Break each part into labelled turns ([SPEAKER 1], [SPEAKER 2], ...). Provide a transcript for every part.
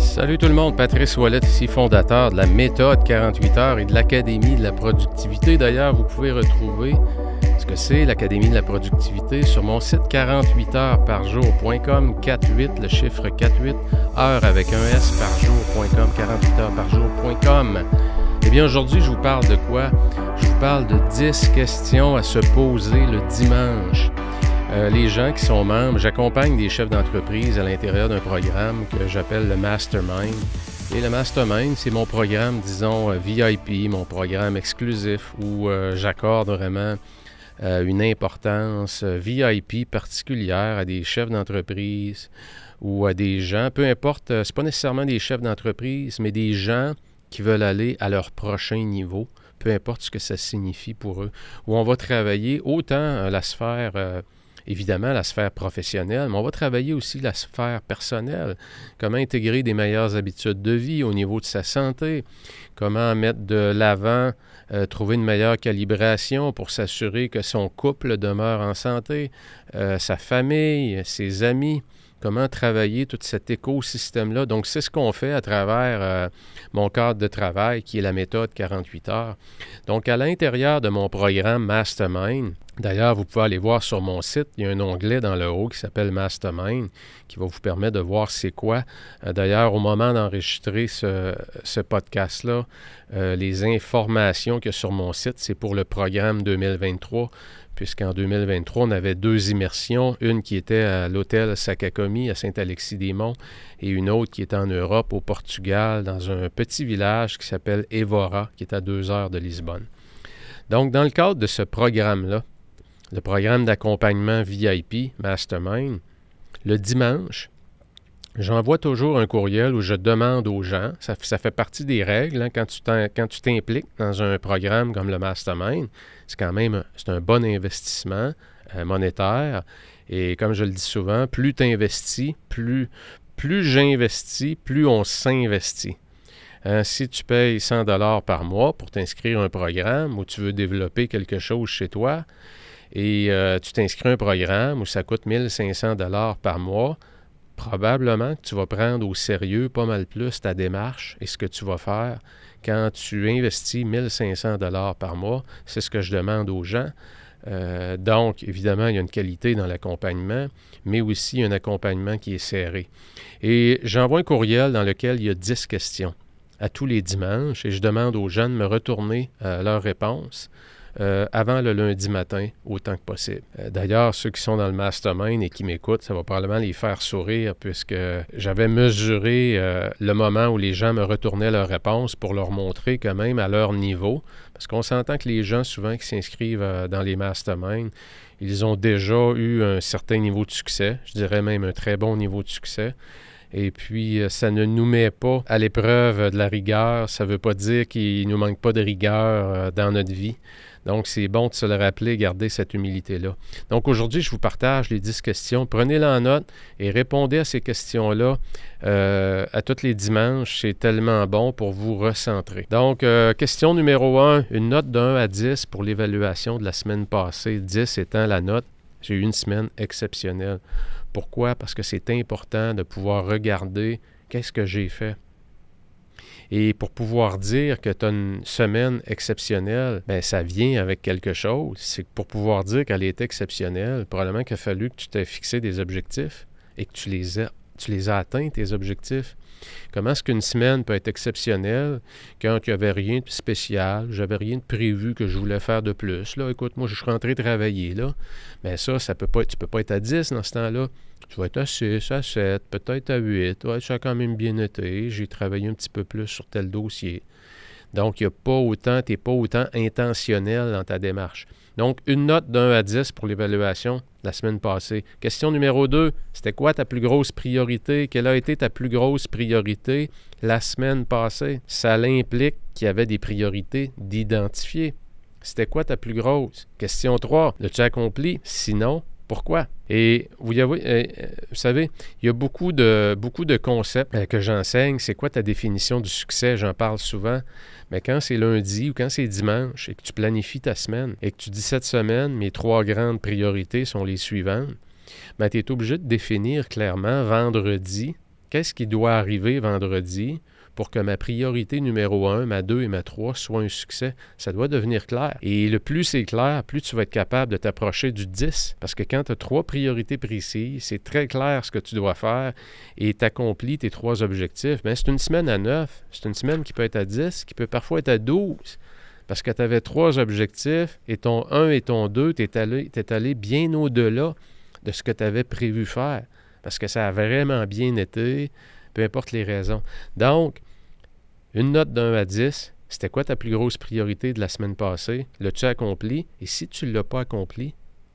[SPEAKER 1] Salut tout le monde, Patrice Wallet ici, fondateur de la méthode 48 heures et de l'Académie de la productivité. D'ailleurs, vous pouvez retrouver ce que c'est l'Académie de la productivité sur mon site 48 heures par jour.com 48, le chiffre 48 heures avec un S par jour.com 48 heures par jour.com. Eh bien aujourd'hui, je vous parle de quoi Je vous parle de 10 questions à se poser le dimanche. Euh, les gens qui sont membres. J'accompagne des chefs d'entreprise à l'intérieur d'un programme que j'appelle le Mastermind. Et le Mastermind, c'est mon programme, disons, euh, VIP, mon programme exclusif où euh, j'accorde vraiment une importance VIP particulière à des chefs d'entreprise ou à des gens, peu importe, c'est pas nécessairement des chefs d'entreprise, mais des gens qui veulent aller à leur prochain niveau peu importe ce que ça signifie pour eux, où on va travailler autant la sphère évidemment la sphère professionnelle, mais on va travailler aussi la sphère personnelle, comment intégrer des meilleures habitudes de vie au niveau de sa santé, comment mettre de l'avant, euh, trouver une meilleure calibration pour s'assurer que son couple demeure en santé, euh, sa famille, ses amis comment travailler tout cet écosystème-là. Donc, c'est ce qu'on fait à travers euh, mon cadre de travail, qui est la méthode 48 heures. Donc, à l'intérieur de mon programme Mastermind, d'ailleurs, vous pouvez aller voir sur mon site, il y a un onglet dans le haut qui s'appelle Mastermind, qui va vous permettre de voir c'est quoi. Euh, d'ailleurs, au moment d'enregistrer ce, podcast-là, euh, les informations qu'il y a sur mon site, c'est pour le programme 2023 puisqu'en 2023, on avait deux immersions, une qui était à l'hôtel Sakakomi à Saint-Alexis-des-Monts et une autre qui était en Europe, au Portugal, dans un petit village qui s'appelle Évora, qui est à deux heures de Lisbonne. Donc, dans le cadre de ce programme-là, le programme d'accompagnement VIP Mastermind, le dimanche, J'envoie toujours un courriel où je demande aux gens, ça, fait partie des règles, hein. quand tu t'impliques dans un programme comme le Mastermind, c'est quand même un bon investissement euh, monétaire. Et comme je le dis souvent, plus tu investis, plus, plus j'investis, plus on s'investit. Hein, si tu payes 100 dollars par mois pour t'inscrire à un programme ou tu veux développer quelque chose chez toi et euh, tu t'inscris à un programme où ça coûte 1500 dollars par mois, probablement que tu vas prendre au sérieux pas mal plus ta démarche et ce que tu vas faire quand tu investis 1500 dollars par mois. C'est ce que je demande aux gens. Euh, donc, évidemment, il y a une qualité dans l'accompagnement, mais aussi un accompagnement qui est serré. Et j'envoie un courriel dans lequel il y a 10 questions à tous les dimanches et je demande aux gens de me retourner euh, leurs réponses. Euh, avant le lundi matin autant que possible. Euh, d'ailleurs, ceux qui sont dans le mastermind et qui m'écoutent, ça va probablement les faire sourire puisque j'avais mesuré euh, le moment où les gens me retournaient leurs réponses pour leur montrer quand même à leur niveau, parce qu'on s'entend que les gens souvent qui s'inscrivent dans les masterminds, ils ont déjà eu un certain niveau de succès, je dirais même un très bon niveau de succès. Et puis, ça ne nous met pas à l'épreuve de la rigueur. Ça ne veut pas dire qu'il ne nous manque pas de rigueur dans notre vie. Donc, c'est bon de se le rappeler, garder cette humilité-là. Donc, aujourd'hui, je vous partage les 10 questions. Prenez-les en note et répondez à ces questions-là euh, à tous les dimanches. C'est tellement bon pour vous recentrer. Donc, euh, question numéro 1, une note de 1 à 10 pour l'évaluation de la semaine passée, 10 étant la note. J'ai eu une semaine exceptionnelle. Pourquoi? Parce que c'est important de pouvoir regarder qu'est-ce que j'ai fait et pour pouvoir dire que tu as une semaine exceptionnelle, ben ça vient avec quelque chose. C'est pour pouvoir dire qu'elle est exceptionnelle, probablement qu'il a fallu que tu t'aies fixé des objectifs et que tu les aies tu les as atteints, tes objectifs. Comment est-ce qu'une semaine peut être exceptionnelle quand il n'y avait rien de spécial, j'avais rien de prévu que je voulais faire de plus? Là, écoute, moi, je suis rentré travailler, là. Mais ça, ça peut pas, tu peux pas être à 10 dans ce temps-là. Tu vas être à 6, à 7, peut-être à 8. Ouais, ça quand même bien été. J'ai travaillé un petit peu plus sur tel dossier. Donc, il a pas autant, tu n'es pas autant intentionnel dans ta démarche. Donc, une note d'un à 10 pour l'évaluation la semaine passée. Question numéro 2, c'était quoi ta plus grosse priorité? Quelle a été ta plus grosse priorité la semaine passée? Ça l'implique qu'il y avait des priorités d'identifier. C'était quoi ta plus grosse? Question 3, l'as-tu accompli? Sinon, pourquoi? Et euh, euh, vous, savez, il y a beaucoup de, beaucoup de concepts euh, que j'enseigne. C'est quoi ta définition du succès? J'en parle souvent. Mais quand c'est lundi ou quand c'est dimanche et que tu planifies ta semaine et que tu dis cette semaine, mes trois grandes priorités sont les suivantes, mais ben, tu es obligé de définir clairement vendredi qu'est-ce qui doit arriver vendredi pour que ma priorité numéro 1, ma 2 et ma 3 soient un succès. Ça doit devenir clair. Et le plus c'est clair, plus tu vas être capable de t'approcher du 10. Parce que quand tu as trois priorités précises, c'est très clair ce que tu dois faire et tu accomplis tes trois objectifs. Mais ben, c'est une semaine à 9, c'est une semaine qui peut être à 10, qui peut parfois être à 12 parce que tu avais trois objectifs et ton 1 et ton 2, tu es allé, bien au-delà de ce que tu avais prévu faire parce que ça a vraiment bien été, peu importe les raisons. Donc, une note d'un à 10, c'était quoi ta plus grosse priorité de la semaine passée? L'as-tu accompli? Et si tu ne l'as pas accompli,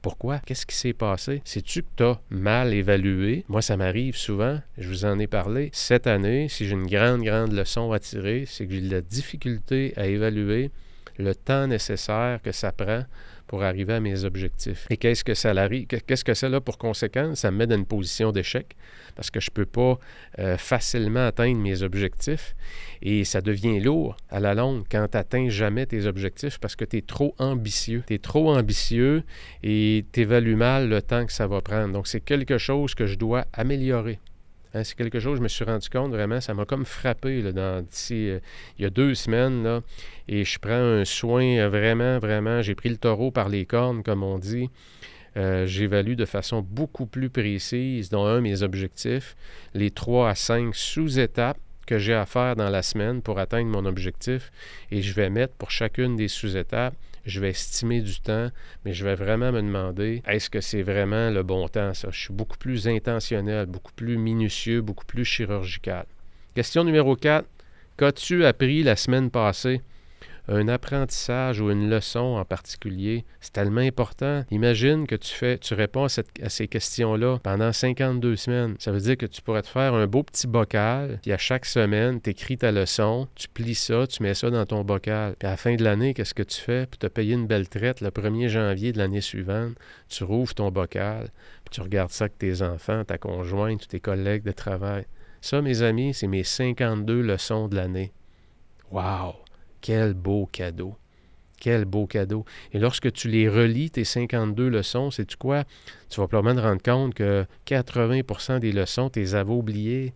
[SPEAKER 1] pourquoi? Qu'est-ce qui s'est passé? Sais-tu que tu as mal évalué? Moi, ça m'arrive souvent, je vous en ai parlé. Cette année, si j'ai une grande, grande leçon à tirer, c'est que j'ai de la difficulté à évaluer le temps nécessaire que ça prend pour arriver à mes objectifs. Et qu'est-ce que ça Qu'est-ce que ça a pour conséquence? Ça me met dans une position d'échec parce que je ne peux pas euh, facilement atteindre mes objectifs et ça devient lourd à la longue quand tu n'atteins jamais tes objectifs parce que tu es trop ambitieux. Tu es trop ambitieux et tu évalues mal le temps que ça va prendre. Donc, c'est quelque chose que je dois améliorer. Euh, c'est quelque chose, je me suis rendu compte vraiment, ça m'a comme frappé là, dans, d'ici euh, il y a deux semaines. et je prends un soin euh, vraiment, vraiment. J'ai pris le taureau par les cornes, comme on dit. J'évalue de façon beaucoup plus précise, dont un, mes objectifs, les trois à cinq sous-étapes que j'ai à faire dans la semaine pour atteindre mon objectif. Et je vais mettre pour chacune des sous-étapes je vais estimer du temps, mais je vais vraiment me demander est-ce que c'est vraiment le bon temps, ça? Je suis beaucoup plus intentionnel, beaucoup plus minutieux, beaucoup plus chirurgical. Question numéro 4. Qu'as-tu appris la semaine passée? un apprentissage ou une leçon en particulier, c'est tellement important. Imagine que tu fais, tu réponds à, ces questions-là pendant 52 semaines. Ça veut dire que tu pourrais te faire un beau petit bocal, puis à chaque semaine, tu écris ta leçon, tu plies ça, tu mets ça dans ton bocal. Puis à la fin de l'année, qu'est-ce que tu fais? Puis tu as payé une belle traite le 1er janvier de l'année suivante. Tu rouvres ton bocal, puis tu regardes ça avec tes enfants, ta conjointe, tous tes collègues de travail. Ça, mes amis, c'est mes 52 leçons de l'année. Wow! Quel beau cadeau. Quel beau cadeau. Et lorsque tu les relis, tes 52 leçons, sais-tu quoi? Tu vas probablement te rendre compte que 80 des leçons, tes avais oubliées.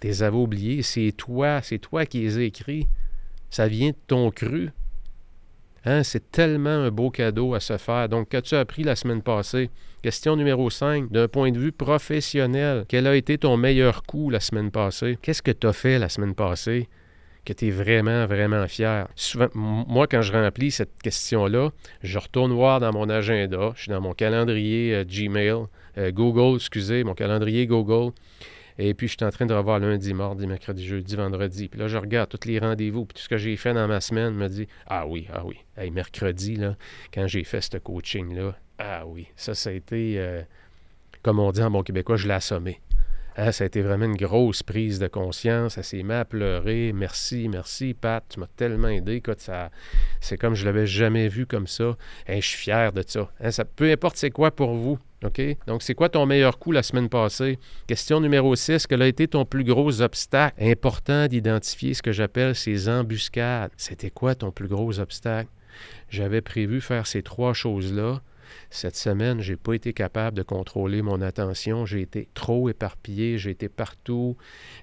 [SPEAKER 1] Tes avais oubliés, C'est toi, c'est toi qui les écris. Ça vient de ton cru. Hein? C'est tellement un beau cadeau à se faire. Donc, qu'as-tu appris la semaine passée? Question numéro 5. D'un point de vue professionnel, quel a été ton meilleur coup la semaine passée? Qu'est-ce que tu as fait la semaine passée? que tu vraiment, vraiment fier. moi, quand je remplis cette question-là, je retourne voir dans mon agenda, je suis dans mon calendrier euh, Gmail, euh, Google, excusez, mon calendrier Google. Et puis, je suis en train de revoir lundi, mardi, mercredi, jeudi, vendredi. Puis là, je regarde tous les rendez-vous. Puis tout ce que j'ai fait dans ma semaine me dit Ah oui, ah oui. mercredi, là, quand j'ai fait ce coaching-là, ah oui. Ça, ça a été, euh, comme on dit en bon québécois, je l'ai assommé. Ah, ça a été vraiment une grosse prise de conscience. Elle s'est mise à pleurer. Merci, merci, Pat. Tu m'as tellement aidé. ça, c'est comme je l'avais jamais vu comme ça. je suis fier de ça. Hein, ça. Peu importe c'est quoi pour vous. Donc, c'est quoi ton meilleur coup la semaine passée? Question numéro 6. Quel a été ton plus gros obstacle? Important d'identifier ce que j'appelle ces embuscades. C'était quoi ton plus gros obstacle? J'avais prévu faire ces trois choses-là cette semaine, j'ai pas été capable de contrôler mon attention. J'ai été trop éparpillé, j'ai été partout,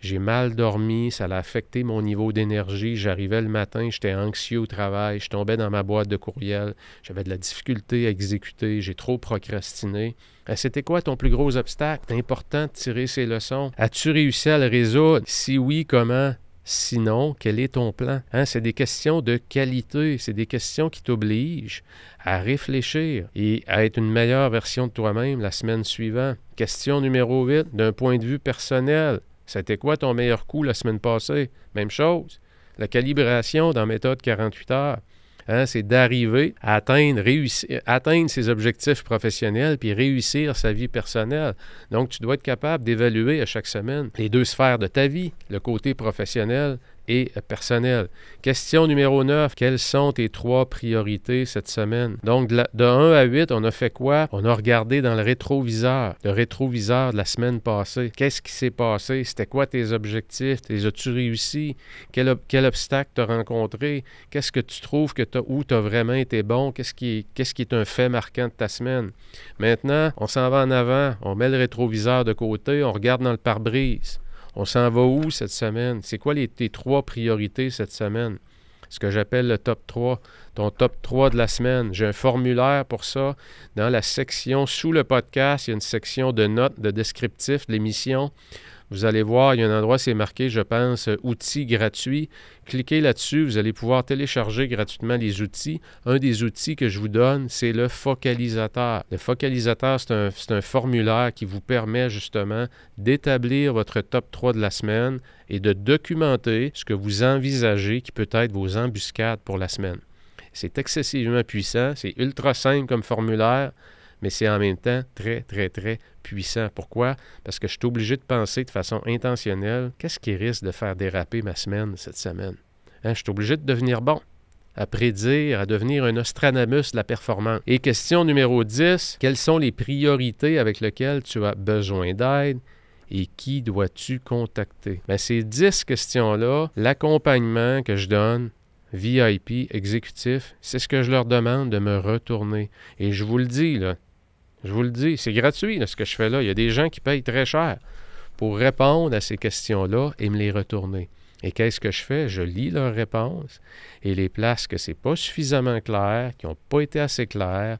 [SPEAKER 1] j'ai mal dormi, ça a affecté mon niveau d'énergie. J'arrivais le matin, j'étais anxieux au travail, je tombais dans ma boîte de courriel, j'avais de la difficulté à exécuter, j'ai trop procrastiné. Eh, c'était quoi ton plus gros obstacle? important de tirer ces leçons. As-tu réussi à le résoudre? Si oui, comment? Sinon, quel est ton plan? Hein, c'est des questions de qualité, c'est des questions qui t'obligent à réfléchir et à être une meilleure version de toi-même la semaine suivante. Question numéro 8, d'un point de vue personnel, c'était quoi ton meilleur coup la semaine passée? Même chose. La calibration dans méthode 48 heures. Hein, c'est d'arriver à atteindre, atteindre ses objectifs professionnels puis réussir sa vie personnelle. Donc, tu dois être capable d'évaluer à chaque semaine les deux sphères de ta vie, le côté professionnel et personnel. Question numéro 9. Quelles sont tes trois priorités cette semaine? Donc, de, 1 à 8, on a fait quoi? On a regardé dans le rétroviseur, le rétroviseur de la semaine passée. Qu'est-ce qui s'est passé? C'était quoi tes objectifs? Les as-tu réussi? Quel, obstacle t'as rencontré? Qu'est-ce que tu trouves que as, où t'as vraiment été bon? qu'est-ce qui est un fait marquant de ta semaine? Maintenant, on s'en va en avant, on met le rétroviseur de côté, on regarde dans le pare-brise. On s'en va où cette semaine? C'est quoi les, tes trois priorités cette semaine? Ce que j'appelle le top 3, ton top 3 de la semaine. J'ai un formulaire pour ça. Dans la section sous le podcast, il y a une section de notes, de descriptifs de l'émission. Vous allez voir, il y a un endroit, c'est marqué, je pense, euh, outils gratuits. Cliquez là-dessus, vous allez pouvoir télécharger gratuitement les outils. Un des outils que je vous donne, c'est le focalisateur. Le focalisateur, c'est un, un formulaire qui vous permet justement d'établir votre top 3 de la semaine et de documenter ce que vous envisagez qui peut être vos embuscades pour la semaine. C'est excessivement puissant, c'est ultra simple comme formulaire mais c'est en même temps très, très, très puissant. Pourquoi? Parce que je suis obligé de penser de façon intentionnelle, qu'est-ce qui risque de faire déraper ma semaine cette semaine? Hein, je suis obligé de devenir bon à prédire, à devenir un ostranamus de la performance. Et question numéro 10, quelles sont les priorités avec lesquelles tu as besoin d'aide? et qui dois-tu contacter? Ben, ces 10 questions-là, l'accompagnement que je donne, VIP, exécutif, c'est ce que je leur demande de me retourner. Et je vous le dis, là, je vous le dis, c'est gratuit ce que je fais là. Il y a des gens qui payent très cher pour répondre à ces questions-là et me les retourner. Et qu'est-ce que je fais? Je lis leurs réponses et les places que n'est pas suffisamment clair, qui n'ont pas été assez claires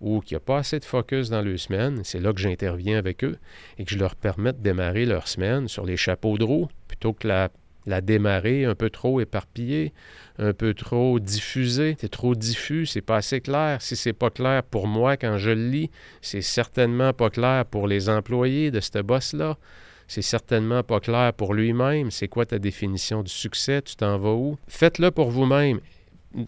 [SPEAKER 1] ou qui n'ont a pas assez de focus dans leur semaine, c'est là que j'interviens avec eux et que je leur permets de démarrer leur semaine sur les chapeaux de roue plutôt que la la démarrer un peu trop éparpillée, un peu trop diffusée. C'est trop diffus, c'est pas assez clair. Si c'est pas clair pour moi quand je le lis, c'est certainement pas clair pour les employés de ce boss-là. C'est certainement pas clair pour lui-même. C'est quoi ta définition du succès? Tu t'en vas où? Faites-le pour vous-même.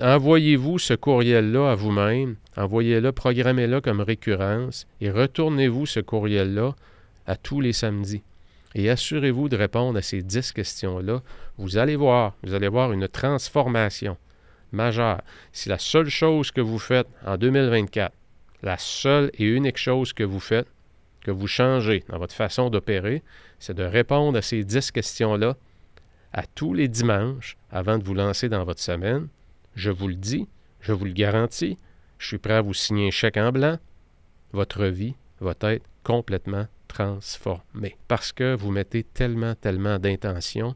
[SPEAKER 1] Envoyez-vous ce courriel-là à vous-même. Envoyez-le, programmez-le comme récurrence et retournez-vous ce courriel-là à tous les samedis et assurez-vous de répondre à ces 10 questions-là. Vous allez voir, vous allez voir une transformation majeure. Si la seule chose que vous faites en 2024, la seule et unique chose que vous faites, que vous changez dans votre façon d'opérer, c'est de répondre à ces dix questions-là à tous les dimanches avant de vous lancer dans votre semaine. Je vous le dis, je vous le garantis, je suis prêt à vous signer un chèque en blanc. Votre vie va être complètement transformer parce que vous mettez tellement, tellement d'intention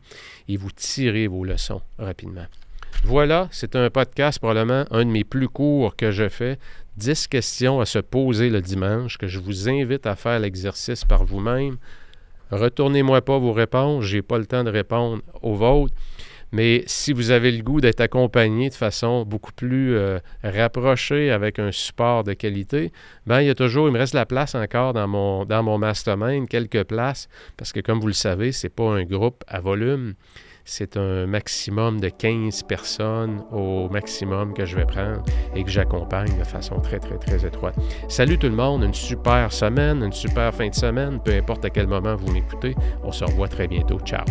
[SPEAKER 1] et vous tirez vos leçons rapidement. Voilà, c'est un podcast probablement un de mes plus courts que je fais. 10 questions à se poser le dimanche que je vous invite à faire l'exercice par vous-même. Retournez-moi pas vos réponses, j'ai pas le temps de répondre aux vôtres. Mais si vous avez le goût d'être accompagné de façon beaucoup plus euh, rapprochée avec un support de qualité, ben il y a toujours, il me reste la place encore dans mon, dans mon mastermind, quelques places, parce que comme vous le savez, ce n'est pas un groupe à volume. C'est un maximum de 15 personnes au maximum que je vais prendre et que j'accompagne de façon très, très, très étroite. Salut tout le monde, une super semaine, une super fin de semaine, peu importe à quel moment vous m'écoutez. On se revoit très bientôt. Ciao.